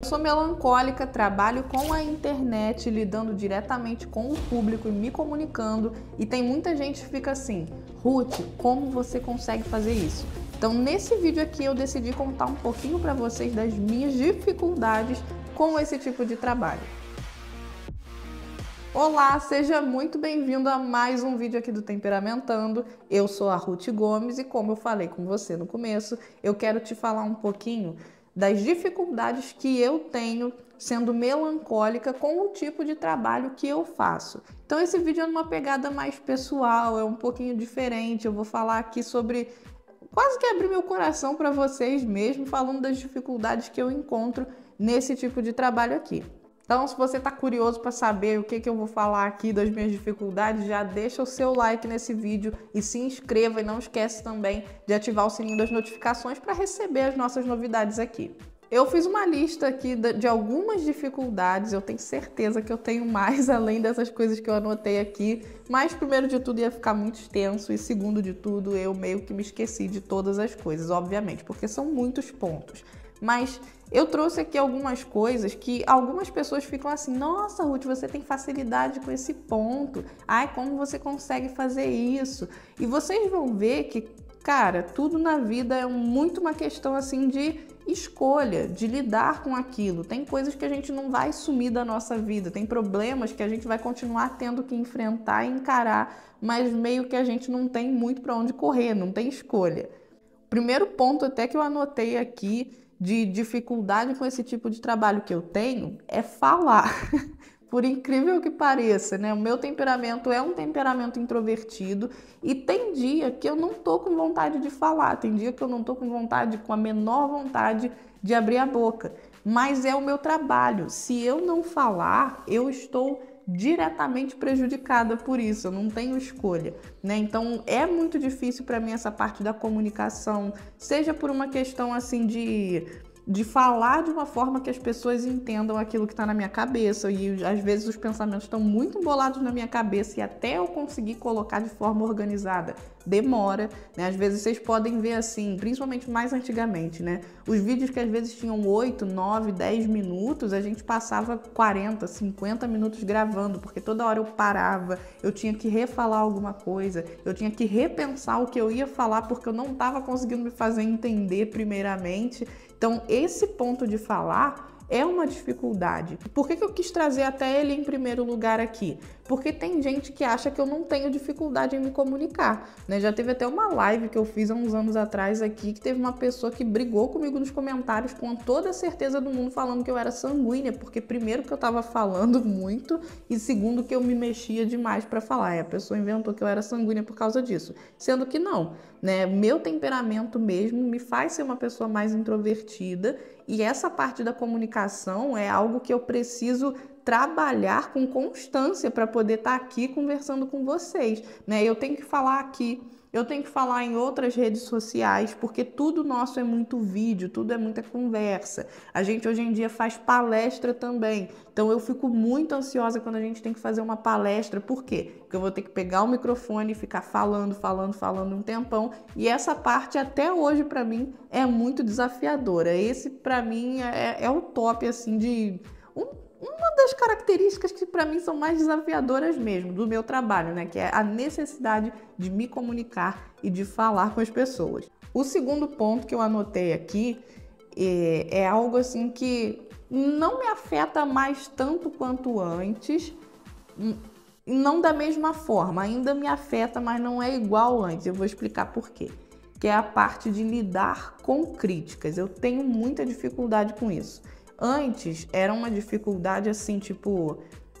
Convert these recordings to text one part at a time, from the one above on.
Eu sou melancólica, trabalho com a internet, lidando diretamente com o público e me comunicando, e tem muita gente que fica assim: Ruth, como você consegue fazer isso? Então, nesse vídeo aqui, eu decidi contar um pouquinho para vocês das minhas dificuldades com esse tipo de trabalho. Olá, seja muito bem-vindo a mais um vídeo aqui do Temperamentando. Eu sou a Ruth Gomes e, como eu falei com você no começo, eu quero te falar um pouquinho das dificuldades que eu tenho sendo melancólica com o tipo de trabalho que eu faço. Então esse vídeo é uma pegada mais pessoal, é um pouquinho diferente. Eu vou falar aqui sobre quase que abrir meu coração para vocês mesmo, falando das dificuldades que eu encontro nesse tipo de trabalho aqui. Então, se você está curioso para saber o que, que eu vou falar aqui das minhas dificuldades, já deixa o seu like nesse vídeo e se inscreva. E não esquece também de ativar o sininho das notificações para receber as nossas novidades aqui. Eu fiz uma lista aqui de algumas dificuldades, eu tenho certeza que eu tenho mais além dessas coisas que eu anotei aqui, mas primeiro de tudo ia ficar muito extenso e segundo de tudo eu meio que me esqueci de todas as coisas, obviamente, porque são muitos pontos. Mas eu trouxe aqui algumas coisas que algumas pessoas ficam assim: nossa, Ruth, você tem facilidade com esse ponto. Ai, como você consegue fazer isso? E vocês vão ver que, cara, tudo na vida é muito uma questão assim de escolha, de lidar com aquilo. Tem coisas que a gente não vai sumir da nossa vida, tem problemas que a gente vai continuar tendo que enfrentar e encarar, mas meio que a gente não tem muito para onde correr, não tem escolha. Primeiro ponto até que eu anotei aqui de dificuldade com esse tipo de trabalho que eu tenho é falar. Por incrível que pareça, né? O meu temperamento é um temperamento introvertido e tem dia que eu não tô com vontade de falar, tem dia que eu não tô com vontade, com a menor vontade de abrir a boca. Mas é o meu trabalho. Se eu não falar, eu estou diretamente prejudicada por isso, eu não tenho escolha, né? Então é muito difícil para mim essa parte da comunicação, seja por uma questão assim de de falar de uma forma que as pessoas entendam aquilo que está na minha cabeça. E às vezes os pensamentos estão muito embolados na minha cabeça e até eu conseguir colocar de forma organizada demora. Né? Às vezes vocês podem ver assim, principalmente mais antigamente, né? Os vídeos que às vezes tinham 8, 9, 10 minutos, a gente passava 40, 50 minutos gravando, porque toda hora eu parava, eu tinha que refalar alguma coisa, eu tinha que repensar o que eu ia falar, porque eu não estava conseguindo me fazer entender primeiramente. Então, esse ponto de falar é uma dificuldade. Por que, que eu quis trazer até ele em primeiro lugar aqui? Porque tem gente que acha que eu não tenho dificuldade em me comunicar. Né? Já teve até uma live que eu fiz há uns anos atrás aqui que teve uma pessoa que brigou comigo nos comentários com toda a certeza do mundo falando que eu era sanguínea, porque primeiro que eu estava falando muito e segundo que eu me mexia demais para falar. E a pessoa inventou que eu era sanguínea por causa disso, sendo que não né? Meu temperamento mesmo me faz ser uma pessoa mais introvertida e essa parte da comunicação é algo que eu preciso trabalhar com constância para poder estar tá aqui conversando com vocês, né? Eu tenho que falar aqui eu tenho que falar em outras redes sociais, porque tudo nosso é muito vídeo, tudo é muita conversa. A gente hoje em dia faz palestra também. Então eu fico muito ansiosa quando a gente tem que fazer uma palestra. Por quê? Porque eu vou ter que pegar o microfone e ficar falando, falando, falando um tempão. E essa parte até hoje para mim é muito desafiadora. Esse para mim é, é, o top assim de um uma das características que para mim são mais desafiadoras mesmo do meu trabalho, né, que é a necessidade de me comunicar e de falar com as pessoas. O segundo ponto que eu anotei aqui é, é algo assim que não me afeta mais tanto quanto antes, hum, não da mesma forma, ainda me afeta, mas não é igual antes. Eu vou explicar por quê. Que é a parte de lidar com críticas. Eu tenho muita dificuldade com isso. Antes era uma dificuldade assim, tipo,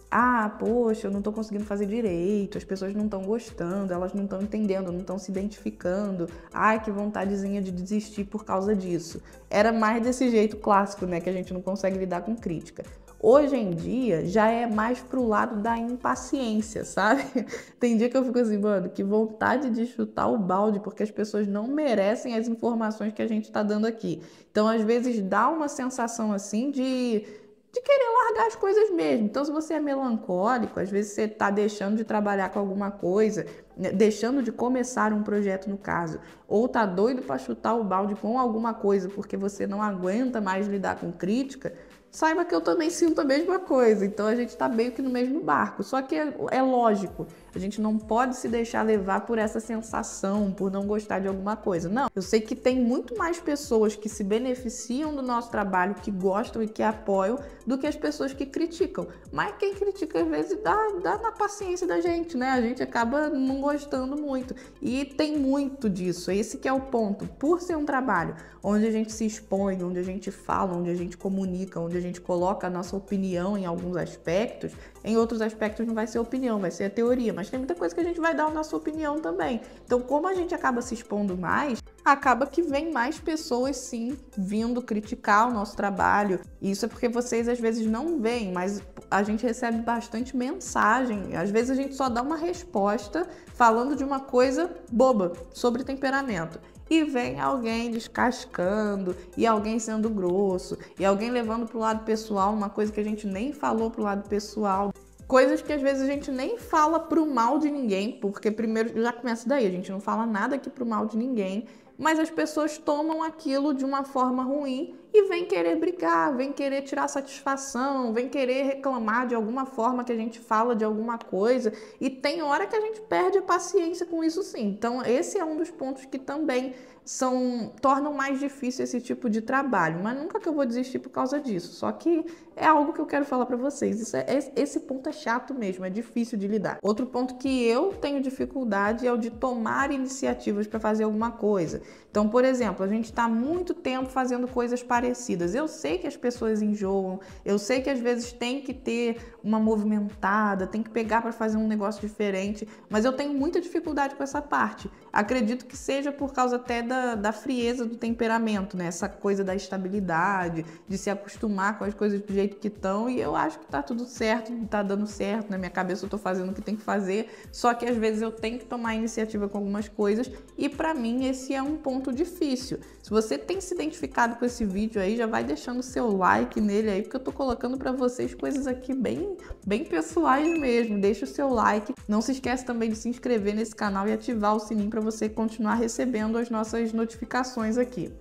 ah, poxa, eu não estou conseguindo fazer direito, as pessoas não estão gostando, elas não estão entendendo, não estão se identificando. Ai, que vontadezinha de desistir por causa disso. Era mais desse jeito clássico, né, que a gente não consegue lidar com crítica. Hoje em dia já é mais pro lado da impaciência, sabe? Tem dia que eu fico assim, mano, que vontade de chutar o balde, porque as pessoas não merecem as informações que a gente está dando aqui. Então, às vezes, dá uma sensação assim de de querer largar as coisas mesmo. Então, se você é melancólico, às vezes você está deixando de trabalhar com alguma coisa, né, deixando de começar um projeto, no caso, ou tá doido para chutar o balde com alguma coisa porque você não aguenta mais lidar com crítica, saiba que eu também sinto a mesma coisa. Então a gente está meio que no mesmo barco. Só que é, é lógico, a gente não pode se deixar levar por essa sensação, por não gostar de alguma coisa. Não, eu sei que tem muito mais pessoas que se beneficiam do nosso trabalho, que gostam e que apoiam, do que as pessoas que criticam. Mas quem critica às vezes dá, dá na paciência da gente, né? A gente acaba não gostando muito. E tem muito disso. Esse que é o ponto. Por ser um trabalho onde a gente se expõe, onde a gente fala, onde a gente comunica, onde a gente coloca a nossa opinião em alguns aspectos, em outros aspectos não vai ser opinião, vai ser a teoria mas tem muita coisa que a gente vai dar a nossa opinião também. Então, como a gente acaba se expondo mais, acaba que vem mais pessoas sim vindo criticar o nosso trabalho. isso é porque vocês às vezes não veem, mas a gente recebe bastante mensagem. Às vezes a gente só dá uma resposta falando de uma coisa boba sobre temperamento e vem alguém descascando, e alguém sendo grosso, e alguém levando para o lado pessoal uma coisa que a gente nem falou para o lado pessoal coisas que às vezes a gente nem fala pro mal de ninguém, porque primeiro já começa daí, a gente não fala nada aqui pro mal de ninguém, mas as pessoas tomam aquilo de uma forma ruim e vem querer brigar, vem querer tirar satisfação, vem querer reclamar de alguma forma que a gente fala de alguma coisa. E tem hora que a gente perde a paciência com isso sim. Então, esse é um dos pontos que também são tornam mais difícil esse tipo de trabalho, mas nunca que eu vou desistir por causa disso. Só que é algo que eu quero falar para vocês. É, esse ponto é chato mesmo, é difícil de lidar. Outro ponto que eu tenho dificuldade é o de tomar iniciativas para fazer alguma coisa. Então, por exemplo, a gente está muito tempo fazendo coisas parecidas parecidas. Eu sei que as pessoas enjoam, eu sei que às vezes tem que ter uma movimentada, tem que pegar para fazer um negócio diferente, mas eu tenho muita dificuldade com essa parte. Acredito que seja por causa até da, da frieza do temperamento, né? Essa coisa da estabilidade, de se acostumar com as coisas do jeito que estão, e eu acho que tá tudo certo, tá dando certo, na minha cabeça eu tô fazendo o que tem que fazer, só que às vezes eu tenho que tomar iniciativa com algumas coisas, e para mim esse é um ponto difícil. Se você tem se identificado com esse vídeo, vídeo aí, já vai deixando seu like nele aí, porque eu tô colocando para vocês coisas aqui bem, bem pessoais mesmo. Deixa o seu like. Não se esquece também de se inscrever nesse canal e ativar o sininho para você continuar recebendo as nossas notificações aqui.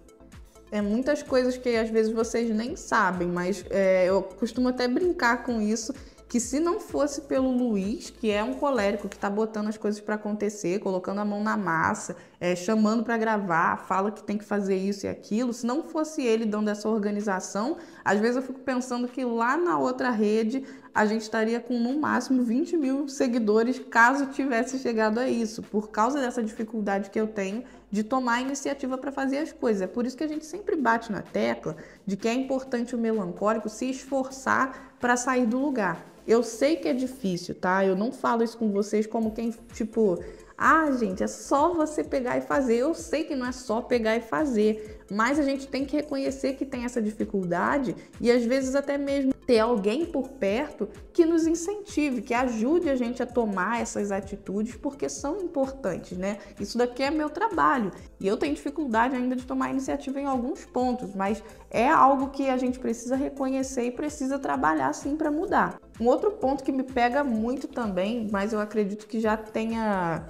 É muitas coisas que às vezes vocês nem sabem, mas é, eu costumo até brincar com isso que se não fosse pelo Luiz, que é um colérico que está botando as coisas para acontecer, colocando a mão na massa, é, chamando para gravar, fala que tem que fazer isso e aquilo, se não fosse ele dando essa organização, às vezes eu fico pensando que lá na outra rede a gente estaria com no máximo 20 mil seguidores caso tivesse chegado a isso, por causa dessa dificuldade que eu tenho de tomar iniciativa para fazer as coisas. É por isso que a gente sempre bate na tecla de que é importante o melancólico se esforçar para sair do lugar. Eu sei que é difícil, tá? Eu não falo isso com vocês como quem, tipo, ah, gente, é só você pegar e fazer. Eu sei que não é só pegar e fazer, mas a gente tem que reconhecer que tem essa dificuldade e às vezes até mesmo ter alguém por perto que nos incentive, que ajude a gente a tomar essas atitudes, porque são importantes, né? Isso daqui é meu trabalho e eu tenho dificuldade ainda de tomar iniciativa em alguns pontos, mas é algo que a gente precisa reconhecer e precisa trabalhar sim para mudar. Um outro ponto que me pega muito também, mas eu acredito que já tenha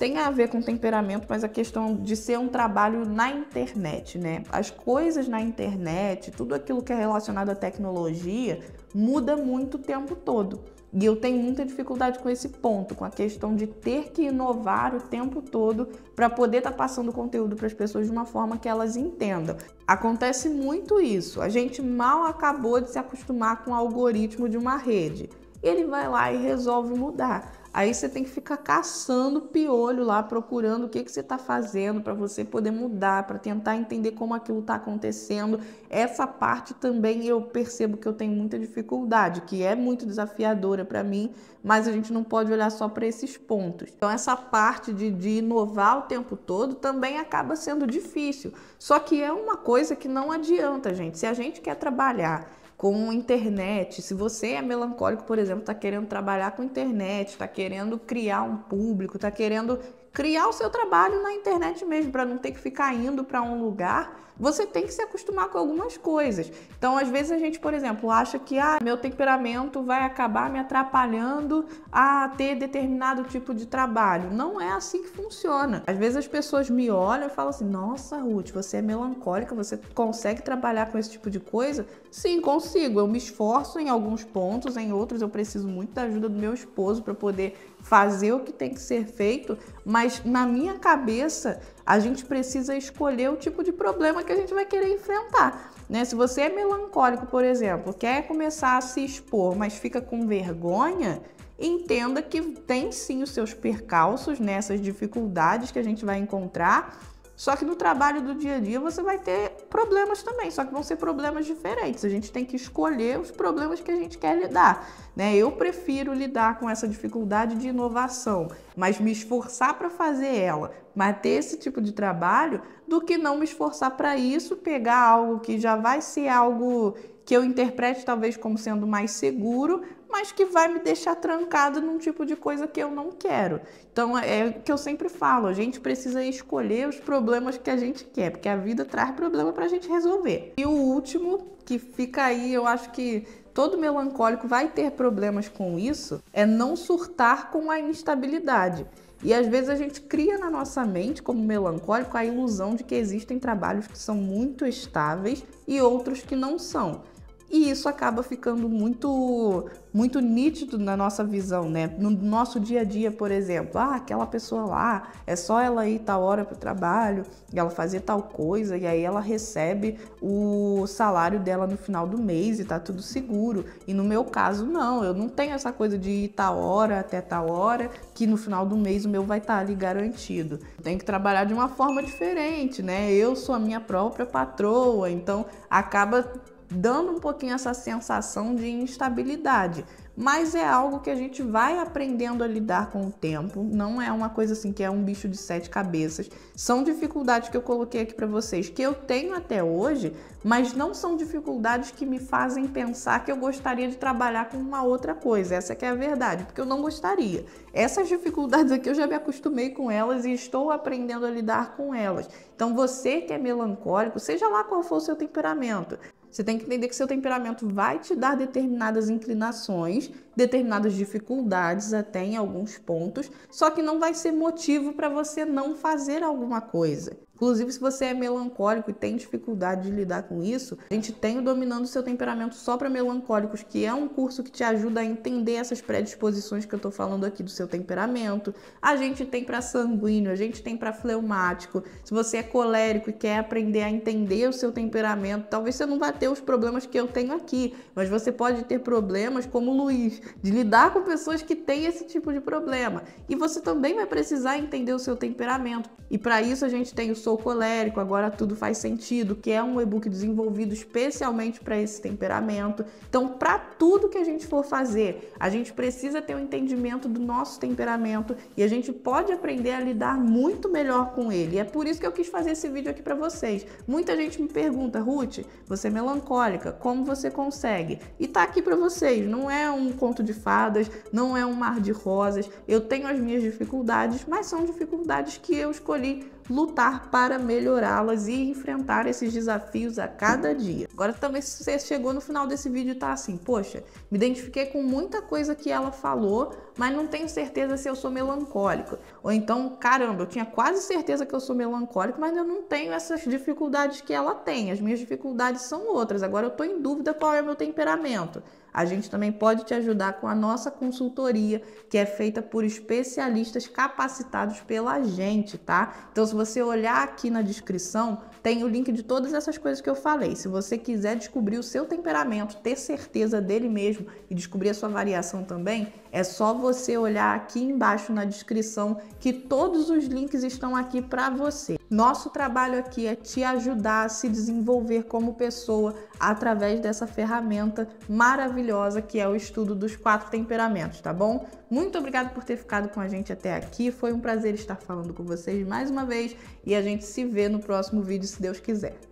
tem a ver com temperamento, mas a questão de ser um trabalho na internet, né? As coisas na internet, tudo aquilo que é relacionado à tecnologia, muda muito o tempo todo. E eu tenho muita dificuldade com esse ponto, com a questão de ter que inovar o tempo todo para poder estar tá passando conteúdo para as pessoas de uma forma que elas entendam. Acontece muito isso. A gente mal acabou de se acostumar com o algoritmo de uma rede ele vai lá e resolve mudar. Aí você tem que ficar caçando piolho lá, procurando o que, que você está fazendo para você poder mudar, para tentar entender como aquilo está acontecendo. Essa parte também eu percebo que eu tenho muita dificuldade, que é muito desafiadora para mim, mas a gente não pode olhar só para esses pontos. Então, essa parte de, de inovar o tempo todo também acaba sendo difícil. Só que é uma coisa que não adianta, gente. Se a gente quer trabalhar com internet. Se você é melancólico, por exemplo, está querendo trabalhar com internet, está querendo criar um público, está querendo criar o seu trabalho na internet mesmo, para não ter que ficar indo para um lugar você tem que se acostumar com algumas coisas. Então, às vezes a gente, por exemplo, acha que ah, meu temperamento vai acabar me atrapalhando a ter determinado tipo de trabalho. Não é assim que funciona. Às vezes as pessoas me olham e falam assim: "Nossa, Ruth, você é melancólica, você consegue trabalhar com esse tipo de coisa?" Sim, consigo. Eu me esforço em alguns pontos, em outros eu preciso muito da ajuda do meu esposo para poder fazer o que tem que ser feito, mas na minha cabeça a gente precisa escolher o tipo de problema que a gente vai querer enfrentar. Né? Se você é melancólico, por exemplo, quer começar a se expor, mas fica com vergonha, entenda que tem sim os seus percalços nessas né? dificuldades que a gente vai encontrar só que no trabalho do dia a dia você vai ter problemas também, só que vão ser problemas diferentes. A gente tem que escolher os problemas que a gente quer lidar. Né? Eu prefiro lidar com essa dificuldade de inovação, mas me esforçar para fazer ela, mas ter esse tipo de trabalho, do que não me esforçar para isso, pegar algo que já vai ser algo que eu interprete talvez como sendo mais seguro, mas que vai me deixar trancado num tipo de coisa que eu não quero. Então é o que eu sempre falo, a gente precisa escolher os problemas que a gente quer, porque a vida traz problema para a gente resolver. E o último que fica aí, eu acho que todo melancólico vai ter problemas com isso, é não surtar com a instabilidade. E às vezes a gente cria na nossa mente, como melancólico, a ilusão de que existem trabalhos que são muito estáveis e outros que não são. E isso acaba ficando muito muito nítido na nossa visão, né? No nosso dia a dia, por exemplo, ah, aquela pessoa lá, é só ela ir tal hora para o trabalho, ela fazer tal coisa, e aí ela recebe o salário dela no final do mês e tá tudo seguro. E no meu caso, não, eu não tenho essa coisa de ir tal hora até tal hora, que no final do mês o meu vai estar tá ali garantido. Tem que trabalhar de uma forma diferente, né? Eu sou a minha própria patroa, então acaba dando um pouquinho essa sensação de instabilidade. Mas é algo que a gente vai aprendendo a lidar com o tempo, não é uma coisa assim que é um bicho de sete cabeças. São dificuldades que eu coloquei aqui para vocês, que eu tenho até hoje, mas não são dificuldades que me fazem pensar que eu gostaria de trabalhar com uma outra coisa. Essa que é a verdade, porque eu não gostaria. Essas dificuldades aqui eu já me acostumei com elas e estou aprendendo a lidar com elas. Então você que é melancólico, seja lá qual for o seu temperamento, você tem que entender que seu temperamento vai te dar determinadas inclinações, determinadas dificuldades até em alguns pontos, só que não vai ser motivo para você não fazer alguma coisa. Inclusive, se você é melancólico e tem dificuldade de lidar com isso, a gente tem o Dominando o Seu Temperamento só para melancólicos, que é um curso que te ajuda a entender essas predisposições que eu estou falando aqui do seu temperamento. A gente tem para sanguíneo, a gente tem para fleumático. Se você é colérico e quer aprender a entender o seu temperamento, talvez você não vá ter os problemas que eu tenho aqui, mas você pode ter problemas como o Luiz, de lidar com pessoas que têm esse tipo de problema. E você também vai precisar entender o seu temperamento. E para isso a gente tem o sou colérico, agora tudo faz sentido, que é um e-book desenvolvido especialmente para esse temperamento. Então, para tudo que a gente for fazer, a gente precisa ter um entendimento do nosso temperamento e a gente pode aprender a lidar muito melhor com ele. E é por isso que eu quis fazer esse vídeo aqui para vocês. Muita gente me pergunta, Ruth, você é melancólica, como você consegue? E tá aqui para vocês, não é um conto de fadas, não é um mar de rosas. Eu tenho as minhas dificuldades, mas são dificuldades que eu escolhi lutar para melhorá-las e enfrentar esses desafios a cada dia. Agora também se você chegou no final desse vídeo e tá assim, poxa, me identifiquei com muita coisa que ela falou, mas não tenho certeza se eu sou melancólico. Ou então, caramba, eu tinha quase certeza que eu sou melancólico, mas eu não tenho essas dificuldades que ela tem. As minhas dificuldades são outras. Agora eu tô em dúvida qual é o meu temperamento. A gente também pode te ajudar com a nossa consultoria, que é feita por especialistas capacitados pela gente, tá? Então, se você olhar aqui na descrição, tem o link de todas essas coisas que eu falei. Se você quiser descobrir o seu temperamento, ter certeza dele mesmo e descobrir a sua variação também, é só você olhar aqui embaixo na descrição que todos os links estão aqui para você. Nosso trabalho aqui é te ajudar a se desenvolver como pessoa através dessa ferramenta maravilhosa que é o estudo dos quatro temperamentos, tá bom? Muito obrigado por ter ficado com a gente até aqui. Foi um prazer estar falando com vocês mais uma vez e a gente se vê no próximo vídeo, se Deus quiser.